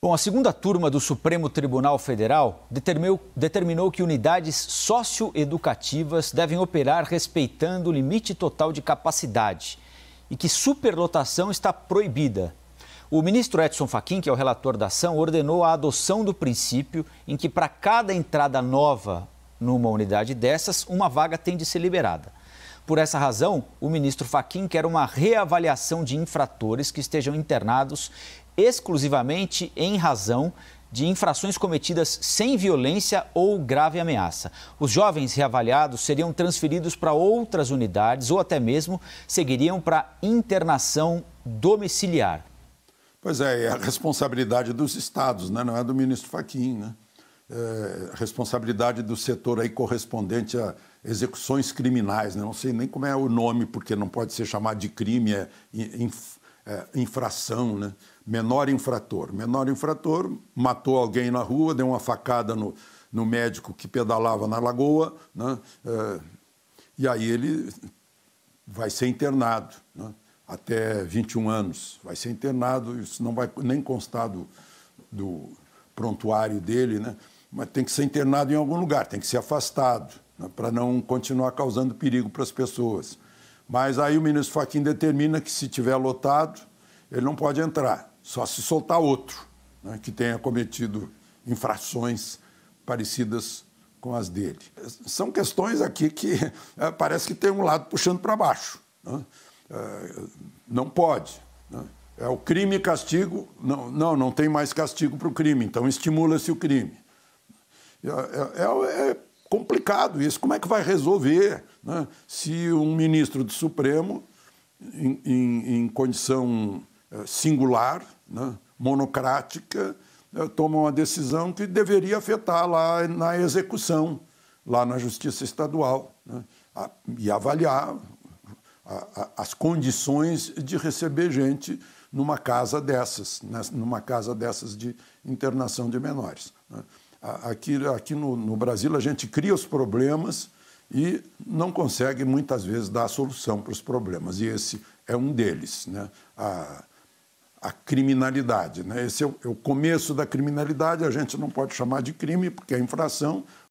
Bom, a segunda turma do Supremo Tribunal Federal determinou, determinou que unidades socioeducativas devem operar respeitando o limite total de capacidade e que superlotação está proibida. O ministro Edson Fachin, que é o relator da ação, ordenou a adoção do princípio em que para cada entrada nova numa unidade dessas, uma vaga tem de ser liberada. Por essa razão, o ministro Fachin quer uma reavaliação de infratores que estejam internados exclusivamente em razão de infrações cometidas sem violência ou grave ameaça. Os jovens reavaliados seriam transferidos para outras unidades ou até mesmo seguiriam para internação domiciliar. Pois é, é a responsabilidade dos estados, né? não é do ministro Faquim, né? É, responsabilidade do setor aí correspondente a execuções criminais, né? não sei nem como é o nome, porque não pode ser chamado de crime, é é, infração, né? menor infrator. Menor infrator matou alguém na rua, deu uma facada no, no médico que pedalava na lagoa, né? é, e aí ele vai ser internado né? até 21 anos. Vai ser internado, isso não vai nem constar do, do prontuário dele, né? mas tem que ser internado em algum lugar, tem que ser afastado, né? para não continuar causando perigo para as pessoas. Mas aí o ministro Faquim determina que se tiver lotado, ele não pode entrar, só se soltar outro né, que tenha cometido infrações parecidas com as dele. São questões aqui que é, parece que tem um lado puxando para baixo. Né? É, não pode. Né? É o crime e castigo. Não, não, não tem mais castigo para o crime, então estimula-se o crime. É, é, é, é complicado isso. Como é que vai resolver né? se um ministro do Supremo, em, em, em condição eh, singular, né? monocrática, eh, toma uma decisão que deveria afetar lá na execução, lá na Justiça Estadual, né? e avaliar as condições de receber gente numa casa dessas, numa casa dessas de internação de menores. Né. Aqui, aqui no, no Brasil, a gente cria os problemas e não consegue, muitas vezes, dar a solução para os problemas. E esse é um deles, né? a, a criminalidade. Né? Esse é o, é o começo da criminalidade, a gente não pode chamar de crime, porque é infração,